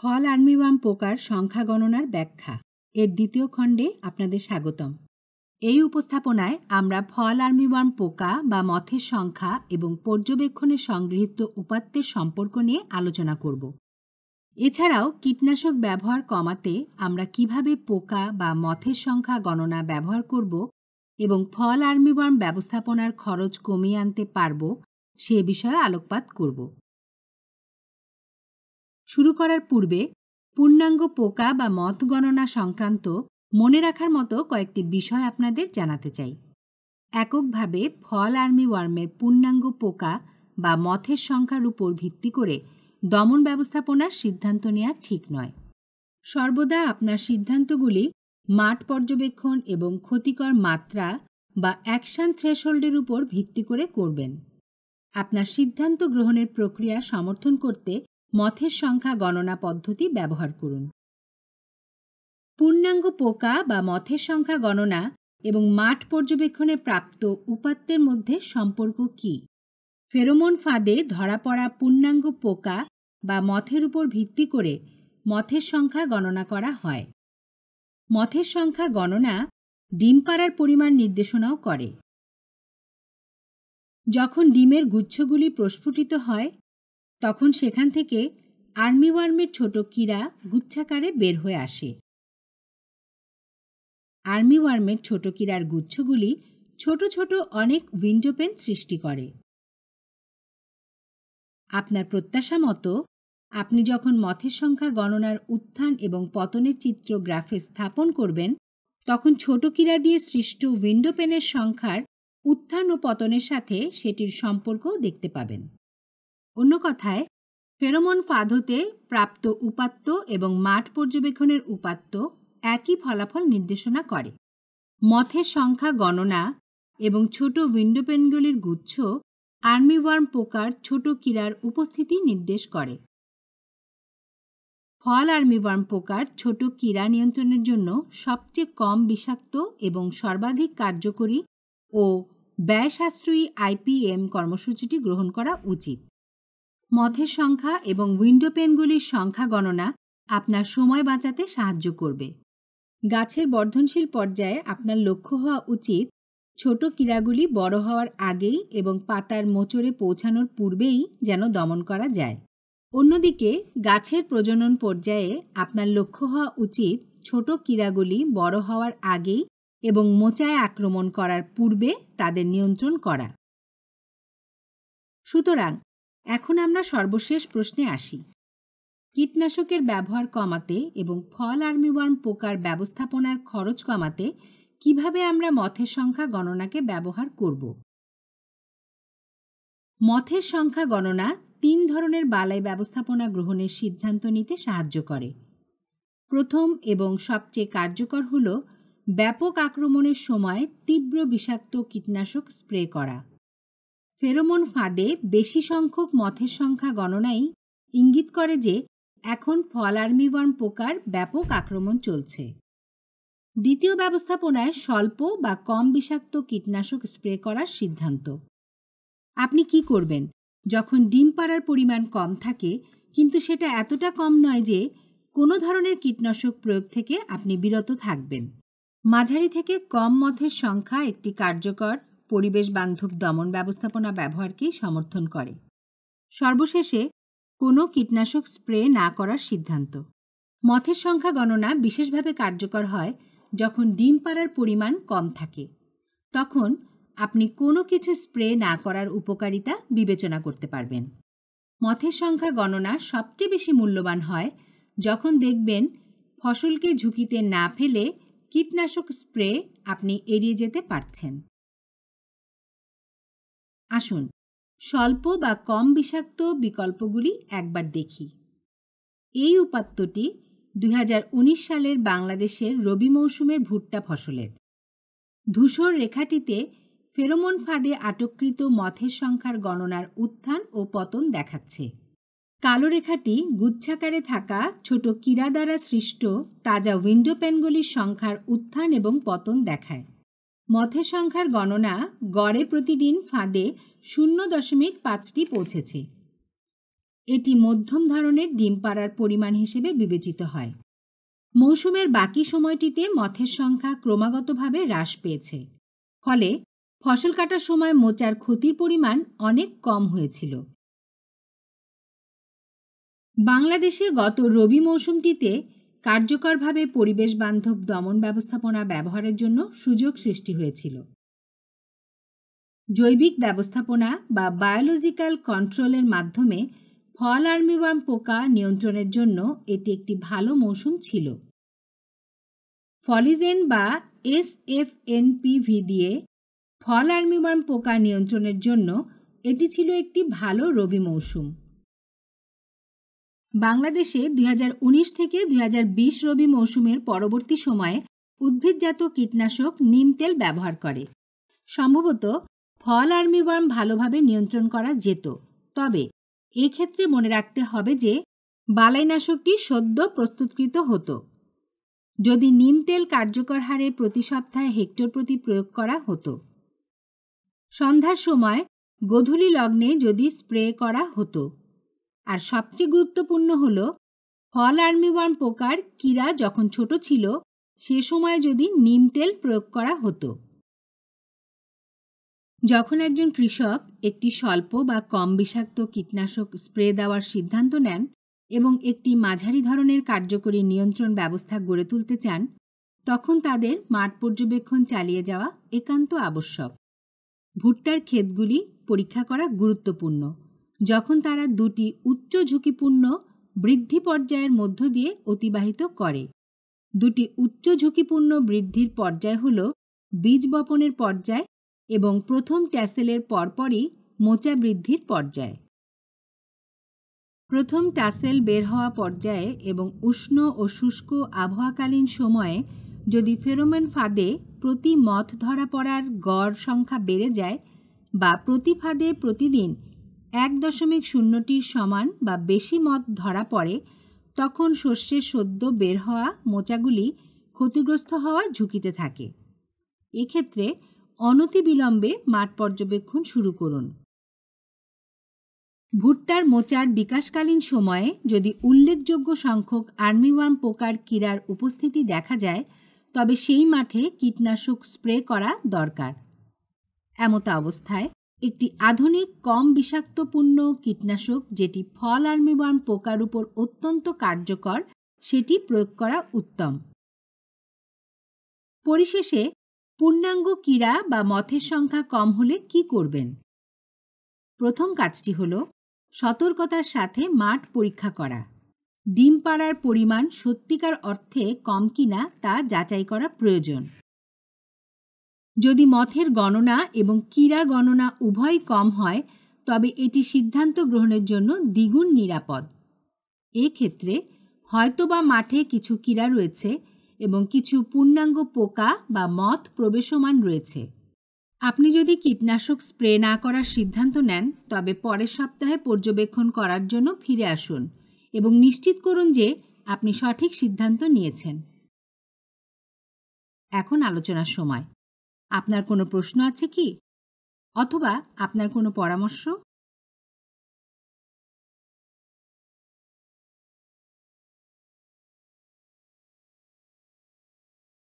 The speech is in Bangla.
ফল আর্মিওয়াম পোকার সংখ্যা গণনার ব্যাখ্যা এর দ্বিতীয় খণ্ডে আপনাদের স্বাগতম এই উপস্থাপনায় আমরা ফল আর্মিওয়াম পোকা বা মথের সংখ্যা এবং পর্যবেক্ষণে সংগৃহীত উপাত্তের সম্পর্ক নিয়ে আলোচনা করব এছাড়াও কীটনাশক ব্যবহার কমাতে আমরা কিভাবে পোকা বা মথের সংখ্যা গণনা ব্যবহার করব এবং ফল আর্মিওয়ার্ম ব্যবস্থাপনার খরচ কমিয়ে আনতে পারব সে বিষয়ে আলোকপাত করব শুরু করার পূর্বে পূর্ণাঙ্গ পোকা বা মত গণনা সংক্রান্ত মনে রাখার মতো কয়েকটি বিষয় আপনাদের জানাতে চাই এককভাবে ফল আর্মি ওয়ার্মের পূর্ণাঙ্গ পোকা বা মথের সংখ্যার উপর ভিত্তি করে দমন ব্যবস্থাপনার সিদ্ধান্ত নেওয়া ঠিক নয় সর্বদা আপনার সিদ্ধান্তগুলি মাঠ পর্যবেক্ষণ এবং ক্ষতিকর মাত্রা বা অ্যাকশন থ্রেশহোল্ডের উপর ভিত্তি করে করবেন আপনার সিদ্ধান্ত গ্রহণের প্রক্রিয়া সমর্থন করতে মথের সংখ্যা গণনা পদ্ধতি ব্যবহার করুন পূর্ণাঙ্গ পোকা বা মথের সংখ্যা গণনা এবং মাঠ পর্যবেক্ষণে প্রাপ্ত উপাত্তের মধ্যে সম্পর্ক কি ফেরোমন ফাঁদে ধরা পড়া পূর্ণাঙ্গ পোকা বা মথের উপর ভিত্তি করে মথের সংখ্যা গণনা করা হয় মথের সংখ্যা গণনা ডিম পাড়ার পরিমাণ নির্দেশনাও করে যখন ডিমের গুচ্ছগুলি প্রস্ফুটিত হয় তখন সেখান থেকে আর্মি ওয়ার্মের ছোট কীরা গুচ্ছাকারে বের হয়ে আসে আর্মি ওয়ার্মের ছোট কীরার গুচ্ছগুলি ছোট ছোট অনেক উইন্ডোপেন সৃষ্টি করে আপনার প্রত্যাশা মতো আপনি যখন মথের সংখ্যা গণনার উত্থান এবং পতনের চিত্র গ্রাফে স্থাপন করবেন তখন ছোট কীরা দিয়ে সৃষ্ট উইন্ডোপেনের সংখ্যার উত্থান ও পতনের সাথে সেটির সম্পর্ক দেখতে পাবেন অন্য কথায় ফেরোমন ফাঁদ হতে প্রাপ্ত উপাত্ত এবং মাঠ পর্যবেক্ষণের উপাত্ত একই ফলাফল নির্দেশনা করে মথের সংখ্যা গণনা এবং ছোট উইন্ডো পেনগুলির গুচ্ছ আর্মিওয়ার্ম পোকার ছোট কিরার উপস্থিতি নির্দেশ করে ফল আর্মিওয়ার্ম পোকার ছোট কিরা নিয়ন্ত্রণের জন্য সবচেয়ে কম বিষাক্ত এবং সর্বাধিক কার্যকরী ও ব্যয় সাশ্রয়ী আইপিএম কর্মসূচিটি গ্রহণ করা উচিত মথের সংখ্যা এবং উইন্ডো পেনগুলির সংখ্যা গণনা আপনার সময় বাঁচাতে সাহায্য করবে গাছের বর্ধনশীল পর্যায়ে আপনার লক্ষ্য হওয়া উচিত ছোট কিরাগুলি বড় হওয়ার আগেই এবং পাতার মোচড়ে পৌঁছানোর পূর্বেই যেন দমন করা যায় অন্যদিকে গাছের প্রজনন পর্যায়ে আপনার লক্ষ্য হওয়া উচিত ছোট কিরাগুলি বড় হওয়ার আগেই এবং মোচায় আক্রমণ করার পূর্বে তাদের নিয়ন্ত্রণ করা সুতরাং এখন আমরা সর্বশেষ প্রশ্নে আসি কীটনাশকের ব্যবহার কমাতে এবং ফল আর্মিওয়ার্ম পোকার ব্যবস্থাপনার খরচ কমাতে কিভাবে আমরা মথের সংখ্যা গণনাকে ব্যবহার করব মথের সংখ্যা গণনা তিন ধরনের বালাই ব্যবস্থাপনা গ্রহণের সিদ্ধান্ত নিতে সাহায্য করে প্রথম এবং সবচেয়ে কার্যকর হল ব্যাপক আক্রমণের সময় তীব্র বিষাক্ত কীটনাশক স্প্রে করা ফেরোমন ফাঁদে বেশি সংখ্যক মথের সংখ্যা গণনাই ইঙ্গিত করে যে এখন ফল আর্মিবর্ম পোকার ব্যাপক আক্রমণ চলছে দ্বিতীয় ব্যবস্থাপনায় স্বল্প বা কম বিষাক্ত কীটনাশক স্প্রে করার সিদ্ধান্ত আপনি কি করবেন যখন ডিম পাড়ার পরিমাণ কম থাকে কিন্তু সেটা এতটা কম নয় যে কোনো ধরনের কীটনাশক প্রয়োগ থেকে আপনি বিরত থাকবেন মাঝারি থেকে কম মথের সংখ্যা একটি কার্যকর পরিবেশ বান্ধব দমন ব্যবস্থাপনা ব্যবহারকেই সমর্থন করে সর্বশেষে কোনো কীটনাশক স্প্রে না করার সিদ্ধান্ত মথের সংখ্যা গণনা বিশেষভাবে কার্যকর হয় যখন ডিম পাড়ার পরিমাণ কম থাকে তখন আপনি কোনো কিছু স্প্রে না করার উপকারিতা বিবেচনা করতে পারবেন মথের সংখ্যা গণনা সবচেয়ে বেশি মূল্যবান হয় যখন দেখবেন ফসলকে ঝুঁকিতে না ফেলে কীটনাশক স্প্রে আপনি এড়িয়ে যেতে পারছেন আসুন স্বল্প বা কম বিষাক্ত বিকল্পগুলি একবার দেখি এই উপাত্তটি দুই সালের বাংলাদেশের রবি মৌসুমের ভুট্টা ফসলের ধূসর রেখাটিতে ফেরোমন ফাঁদে আটককৃত মথের সংখ্যার গণনার উত্থান ও পতন দেখাচ্ছে কালো রেখাটি গুচ্ছাকারে থাকা ছোট কীরা দ্বারা সৃষ্ট তাজা উইন্ডো প্যানগুলির সংখ্যার উত্থান এবং পতন দেখায় মথের সংখ্যার গণনা গড়ে প্রতিদিন ফাঁদে শূন্য দশমিক পাঁচটি পৌঁছেছে এটি মধ্যম ধরনের ডিম পাড়ার পরিমাণ হিসেবে বিবেচিত হয় মৌসুমের বাকি সময়টিতে মথের সংখ্যা ক্রমাগতভাবে হ্রাস পেয়েছে ফলে ফসল কাটার সময় মোচার ক্ষতির পরিমাণ অনেক কম হয়েছিল বাংলাদেশে গত রবি মৌসুমটিতে কার্যকরভাবে পরিবেশ বান্ধব দমন ব্যবস্থাপনা ব্যবহারের জন্য সুযোগ সৃষ্টি হয়েছিল জৈবিক ব্যবস্থাপনা বা বায়োলজিক্যাল কন্ট্রোলের মাধ্যমে ফল আর্মিওয়ার্ম পোকা নিয়ন্ত্রণের জন্য এটি একটি ভালো মৌসুম ছিল ফলিজেন বা এস এফ এন পিভি দিয়ে ফল আর্মিওয়ার্ম পোকা নিয়ন্ত্রণের জন্য এটি ছিল একটি ভালো রবি মৌসুম বাংলাদেশে দুই থেকে দুই রবি মৌসুমের পরবর্তী সময়ে উদ্ভিদজাত কীটনাশক নিম তেল ব্যবহার করে সম্ভবত ফল আর্মিওয়ার্ম ভালোভাবে নিয়ন্ত্রণ করা যেত তবে এক্ষেত্রে মনে রাখতে হবে যে বালাইনাশকটি সদ্য প্রস্তুতকৃত হতো যদি নিম তেল কার্যকর হারে প্রতি সপ্তাহে হেক্টর প্রতি প্রয়োগ করা হতো সন্ধ্যার সময় গধূলি লগ্নে যদি স্প্রে করা হতো আর সবচেয়ে গুরুত্বপূর্ণ হলো ফল আর্মিওয়ার্ম পোকার কীড়া যখন ছোট ছিল সে সময় যদি নিম তেল প্রয়োগ করা হতো যখন একজন কৃষক একটি স্বল্প বা কম বিষাক্ত কীটনাশক স্প্রে দেওয়ার সিদ্ধান্ত নেন এবং একটি মাঝারি ধরনের কার্যকরী নিয়ন্ত্রণ ব্যবস্থা গড়ে তুলতে চান তখন তাদের মাঠ পর্যবেক্ষণ চালিয়ে যাওয়া একান্ত আবশ্যক ভুট্টার ক্ষেতগুলি পরীক্ষা করা গুরুত্বপূর্ণ যখন তারা দুটি উচ্চ ঝুঁকিপূর্ণ বৃদ্ধি পর্যায়ের মধ্য দিয়ে অতিবাহিত করে দুটি উচ্চ ঝুঁকিপূর্ণ বৃদ্ধির পর্যায় হল বীজ বপনের পর্যায় এবং প্রথম ট্যাসেলের পরপরই মোচা বৃদ্ধির পর্যায় প্রথম ট্যাসেল বের হওয়া পর্যায়ে এবং উষ্ণ ও শুষ্ক আবহাওয়াকালীন সময়ে যদি ফেরোমন ফাঁদে প্রতি মথ ধরা পড়ার গড় সংখ্যা বেড়ে যায় বা প্রতি ফাঁদে প্রতিদিন এক দশমিক শূন্যটির সমান বা বেশি মদ ধরা পড়ে তখন শস্যের সদ্য বের হওয়া মোচাগুলি ক্ষতিগ্রস্ত হওয়ার ঝুঁকিতে থাকে এক্ষেত্রে অনতিবিলম্বে মাঠ পর্যবেক্ষণ শুরু করুন ভুট্টার মোচার বিকাশকালীন সময়ে যদি উল্লেখযোগ্য সংখ্যক আর্মিওয়ার্ম পোকার কিরার উপস্থিতি দেখা যায় তবে সেই মাঠে কীটনাশক স্প্রে করা দরকার এমতা অবস্থায় একটি আধুনিক কম বিষাক্তপূর্ণ কীটনাশক যেটি ফল আর্মিবার্ম পোকার উপর অত্যন্ত কার্যকর সেটি প্রয়োগ করা উত্তম পরিশেষে পূর্ণাঙ্গ কীড়া বা মথের সংখ্যা কম হলে কি করবেন প্রথম কাজটি হল সতর্কতার সাথে মাঠ পরীক্ষা করা ডিম পাড়ার পরিমাণ সত্যিকার অর্থে কম কিনা তা যাচাই করা প্রয়োজন যদি মথের গণনা এবং কিরা গণনা উভয় কম হয় তবে এটি সিদ্ধান্ত গ্রহণের জন্য দ্বিগুণ নিরাপদ এক্ষেত্রে হয়তোবা মাঠে কিছু কিরা রয়েছে এবং কিছু পূর্ণাঙ্গ পোকা বা মথ প্রবেশমান রয়েছে আপনি যদি কীটনাশক স্প্রে না করার সিদ্ধান্ত নেন তবে পরের সপ্তাহে পর্যবেক্ষণ করার জন্য ফিরে আসুন এবং নিশ্চিত করুন যে আপনি সঠিক সিদ্ধান্ত নিয়েছেন এখন আলোচনার সময় আপনার কোনো প্রশ্ন আছে কি অথবা আপনার কোনো পরামর্শ